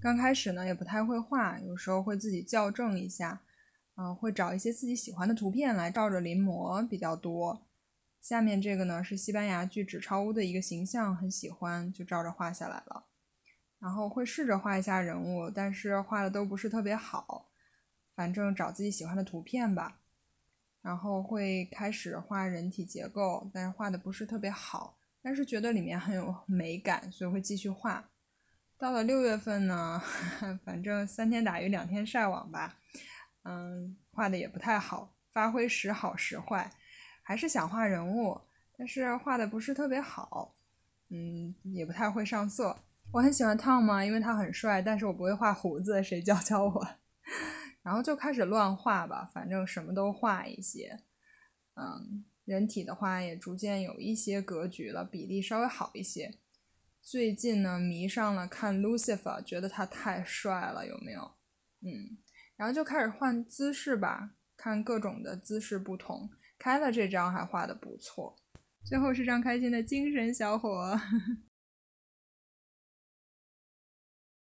刚开始呢也不太会画，有时候会自己校正一下，嗯，会找一些自己喜欢的图片来照着临摹比较多。下面这个呢是西班牙巨纸钞屋的一个形象，很喜欢，就照着画下来了。然后会试着画一下人物，但是画的都不是特别好。反正找自己喜欢的图片吧，然后会开始画人体结构，但是画的不是特别好，但是觉得里面很有美感，所以会继续画。到了六月份呢，反正三天打鱼两天晒网吧，嗯，画的也不太好，发挥时好时坏，还是想画人物，但是画的不是特别好，嗯，也不太会上色。我很喜欢 Tom，因为他很帅，但是我不会画胡子，谁教教我？然后就开始乱画吧，反正什么都画一些，嗯，人体的话也逐渐有一些格局了，比例稍微好一些。最近呢迷上了看 Lucifer，觉得他太帅了，有没有？嗯，然后就开始换姿势吧，看各种的姿势不同。开了这张还画的不错，最后是张开心的精神小伙。